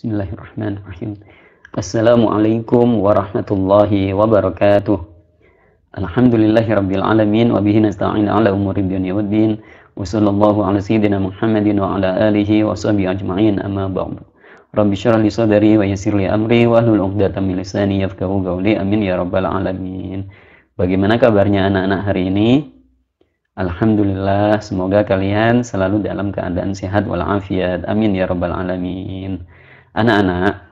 Bismillahirrahmanirrahim. Assalamualaikum warahmatullahi wabarakatuh. Alhamdulillahirabbil alamin wa bihi nasta'in ala umuri dunya waddin. Wa sallallahu ala sayyidina Muhammadin wa ala alihi wa sahbihi ajma'in amma ba'du. Rabbi syarah li sadri wa yassir li amri wa hlul 'uqdatam min lisani yafqahu qawli amin ya rabbal alamin. Bagaimana kabarnya anak-anak hari ini? Alhamdulillah, semoga kalian selalu dalam keadaan sehat walafiat. Amin ya rabbal alamin. Anak-anak,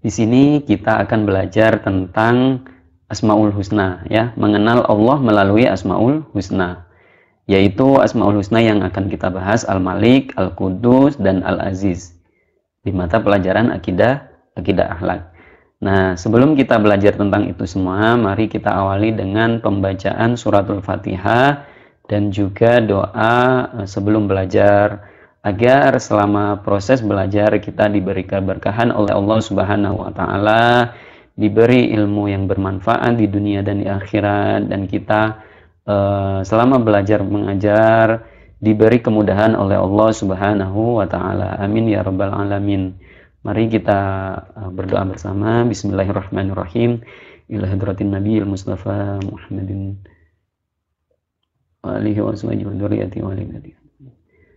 di sini kita akan belajar tentang Asmaul Husna ya, mengenal Allah melalui Asmaul Husna. Yaitu Asmaul Husna yang akan kita bahas Al-Malik, Al-Qudus dan Al-Aziz di mata pelajaran akidah, akidah akhlak. Nah, sebelum kita belajar tentang itu semua, mari kita awali dengan pembacaan suratul Fatihah dan juga doa eh, sebelum belajar agar selama proses belajar kita diberi keberkahan oleh Allah Subhanahu wa taala, diberi ilmu yang bermanfaat di dunia dan di akhirat dan kita uh, selama belajar mengajar diberi kemudahan oleh Allah Subhanahu wa taala. Amin ya rabbal alamin. Mari kita eh, berdoa bersama. Bismillahirrahmanirrahim. Ila hadratin Nabi Mustafa Muhammadin wa alihi wa sallam.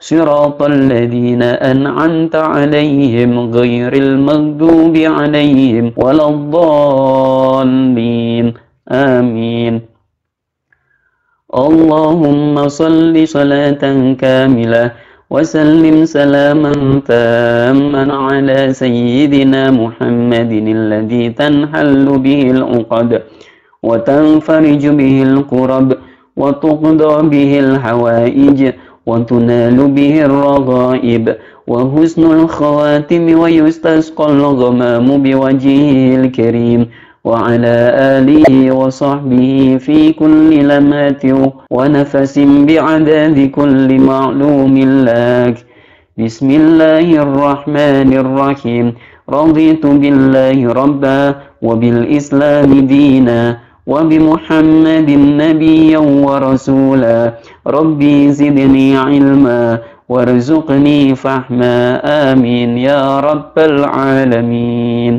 صراط الذين أنعمت عليهم غير المغضوب عليهم ولا الضالين آمين اللهم صل صلاة كاملة وسلم سلاما تاما على سيدنا محمد الذي تنحل به العقد وتنفرج به القرب وتقضى به الحوائج وتنال به الرغائب وحسن الخواتم ويستسقى الغمام بوجهه الكريم وعلى آله وصحبه في كل لمات ونفس بعدد كل معلوم لك بسم الله الرحمن الرحيم رضيت بالله ربا وبالإسلام دينا وبمحمد نبيا ورسولا ربي زدني علما وارزقني فهما آمين يا رب العالمين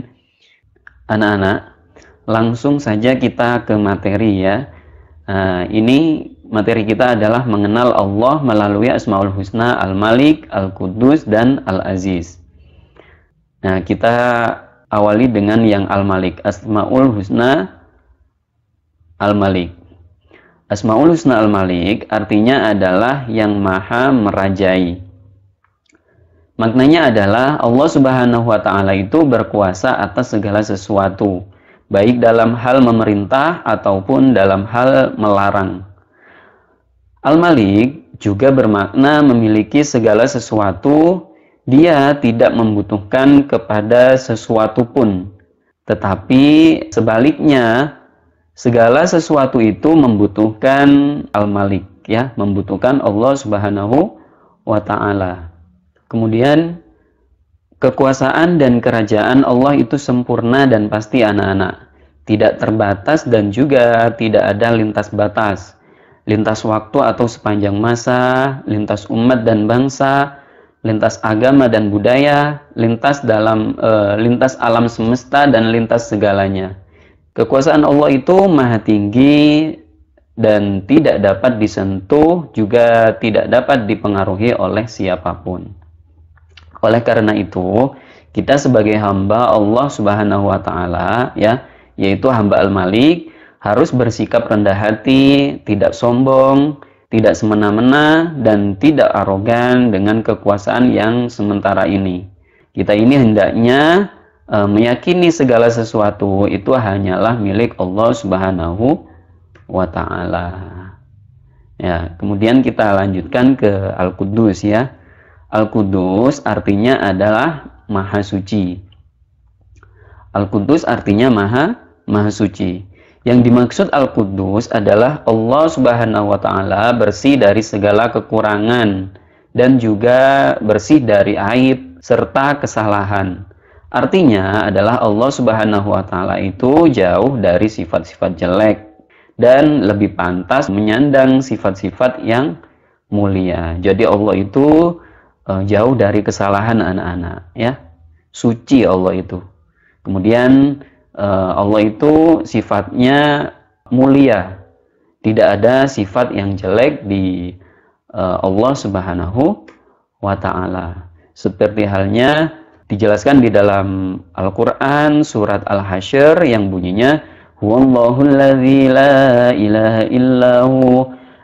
anak-anak langsung saja kita ke materi ya uh, ini materi kita adalah mengenal Allah melalui Asmaul Husna Al-Malik, al kudus dan Al-Aziz nah kita awali dengan yang Al-Malik Asmaul Husna Al-Malik. Asmaul Husna Al-Malik artinya adalah yang maha merajai. Maknanya adalah Allah Subhanahu wa taala itu berkuasa atas segala sesuatu, baik dalam hal memerintah ataupun dalam hal melarang. Al-Malik juga bermakna memiliki segala sesuatu, dia tidak membutuhkan kepada sesuatu pun. Tetapi sebaliknya, segala sesuatu itu membutuhkan al-malik ya membutuhkan Allah subhanahu wa ta'ala kemudian kekuasaan dan kerajaan Allah itu sempurna dan pasti anak-anak tidak terbatas dan juga tidak ada lintas batas lintas waktu atau sepanjang masa lintas umat dan bangsa lintas agama dan budaya lintas dalam e, lintas alam semesta dan lintas segalanya Kekuasaan Allah itu maha tinggi dan tidak dapat disentuh juga tidak dapat dipengaruhi oleh siapapun. Oleh karena itu, kita sebagai hamba Allah Subhanahu wa taala ya, yaitu hamba Al-Malik harus bersikap rendah hati, tidak sombong, tidak semena-mena dan tidak arogan dengan kekuasaan yang sementara ini. Kita ini hendaknya e, meyakini segala sesuatu itu hanyalah milik Allah Subhanahu wa taala. Ya, kemudian kita lanjutkan ke Al-Qudus ya. Al-Qudus artinya adalah maha suci. Al-Qudus artinya maha maha suci. Yang dimaksud Al-Qudus adalah Allah Subhanahu wa taala bersih dari segala kekurangan dan juga bersih dari aib serta kesalahan. Artinya adalah Allah Subhanahu wa taala itu jauh dari sifat-sifat jelek dan lebih pantas menyandang sifat-sifat yang mulia. Jadi Allah itu e, jauh dari kesalahan anak-anak ya. Suci Allah itu. Kemudian e, Allah itu sifatnya mulia. Tidak ada sifat yang jelek di e, Allah Subhanahu wa taala. Seperti halnya dijelaskan di dalam Al-Qur'an surat Al-Hasyr yang bunyinya huwallahu allazi la ilaha illahu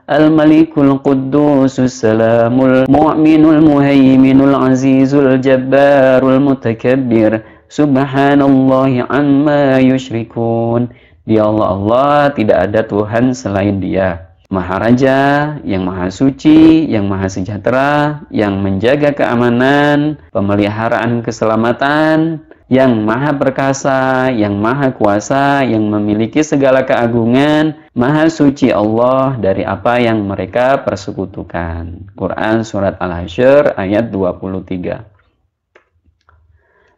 al-malikul quddusus salamul mu'minul muhaiminul azizul jabbarul mutakabbir subhanallahi amma yushrikun dia Allah Allah tidak ada Tuhan selain dia Maharaja yang maha suci, yang maha sejahtera, yang menjaga keamanan, pemeliharaan keselamatan, yang maha perkasa, yang maha kuasa, yang memiliki segala keagungan, maha suci Allah dari apa yang mereka persekutukan. Quran Surat Al-Hasyr ayat 23.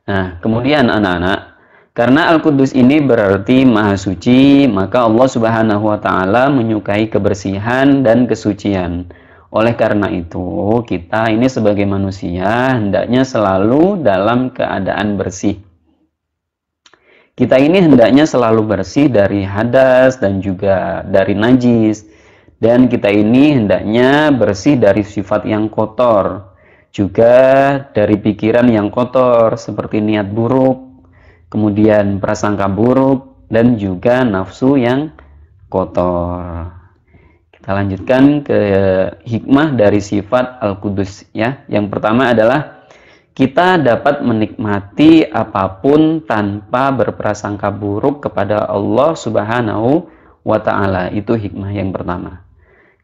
Nah, kemudian anak-anak, karena Al-Qudus ini berarti maha suci, maka Allah Subhanahu wa taala menyukai kebersihan dan kesucian. Oleh karena itu, kita ini sebagai manusia hendaknya selalu dalam keadaan bersih. Kita ini hendaknya selalu bersih dari hadas dan juga dari najis. Dan kita ini hendaknya bersih dari sifat yang kotor, juga dari pikiran yang kotor seperti niat buruk, kemudian prasangka buruk dan juga nafsu yang kotor. Kita lanjutkan ke hikmah dari sifat Al-Qudus ya. Yang pertama adalah kita dapat menikmati apapun tanpa berprasangka buruk kepada Allah Subhanahu wa taala. Itu hikmah yang pertama.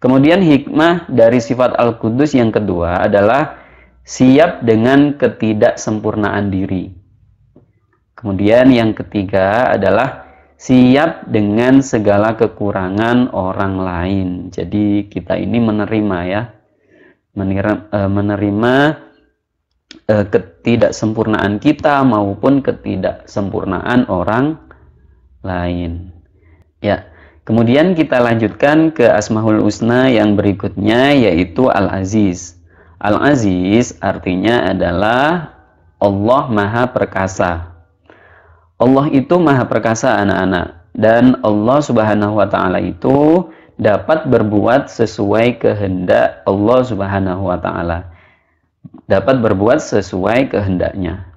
Kemudian hikmah dari sifat Al-Qudus yang kedua adalah siap dengan ketidaksempurnaan diri. Kemudian yang ketiga adalah siap dengan segala kekurangan orang lain. Jadi kita ini menerima ya, eh, menerima, menerima eh, ketidaksempurnaan kita maupun ketidaksempurnaan orang lain. Ya, kemudian kita lanjutkan ke Asmaul Husna yang berikutnya yaitu Al Aziz. Al Aziz artinya adalah Allah Maha Perkasa. Allah itu maha perkasa anak-anak dan Allah Subhanahu wa taala itu dapat berbuat sesuai kehendak Allah Subhanahu wa taala. Dapat berbuat sesuai kehendaknya.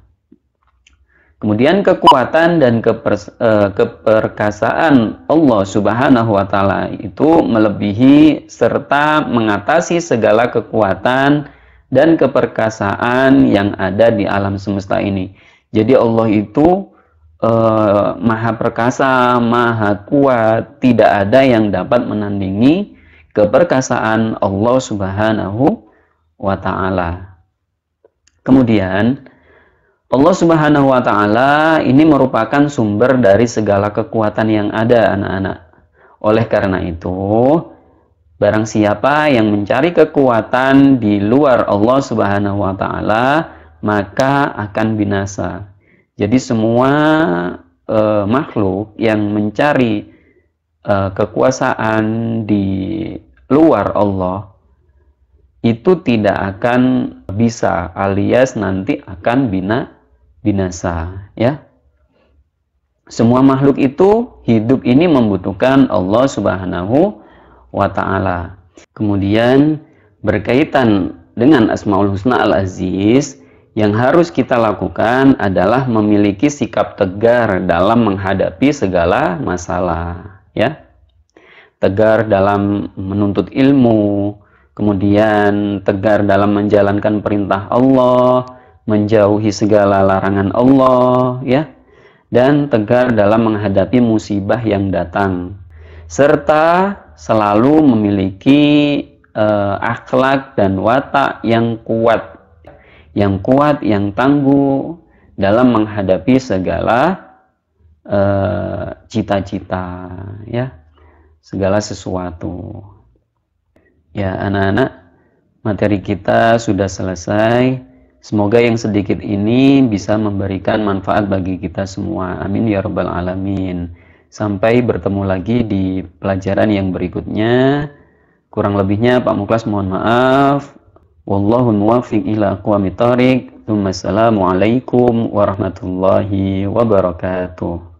Kemudian kekuatan dan kepers, eh, keperkasaan Allah Subhanahu wa taala itu melebihi serta mengatasi segala kekuatan dan keperkasaan yang ada di alam semesta ini. Jadi Allah itu uh, maha perkasa, maha kuat, tidak ada yang dapat menandingi keperkasaan Allah Subhanahu wa taala. Kemudian Allah Subhanahu wa taala ini merupakan sumber dari segala kekuatan yang ada anak-anak. Oleh karena itu, barang siapa yang mencari kekuatan di luar Allah Subhanahu wa taala, maka akan binasa. Jadi semua e, makhluk yang mencari e, kekuasaan di luar Allah itu tidak akan bisa alias nanti akan bina binasa ya semua makhluk itu hidup ini membutuhkan Allah Subhanahu wa taala kemudian berkaitan dengan Asmaul Husna Al Aziz yang harus kita lakukan adalah memiliki sikap tegar dalam menghadapi segala masalah ya tegar dalam menuntut ilmu kemudian tegar dalam menjalankan perintah Allah menjauhi segala larangan Allah ya dan tegar dalam menghadapi musibah yang datang serta selalu memiliki uh, akhlak dan watak yang kuat yang kuat, yang tangguh dalam menghadapi segala eh, cita-cita uh, ya segala sesuatu ya anak-anak materi kita sudah selesai semoga yang sedikit ini bisa memberikan manfaat bagi kita semua amin ya rabbal alamin sampai bertemu lagi di pelajaran yang berikutnya kurang lebihnya Pak Muklas mohon maaf Wallahu muwafiq ila aqwamit thariq. Wassalamualaikum warahmatullahi wabarakatuh.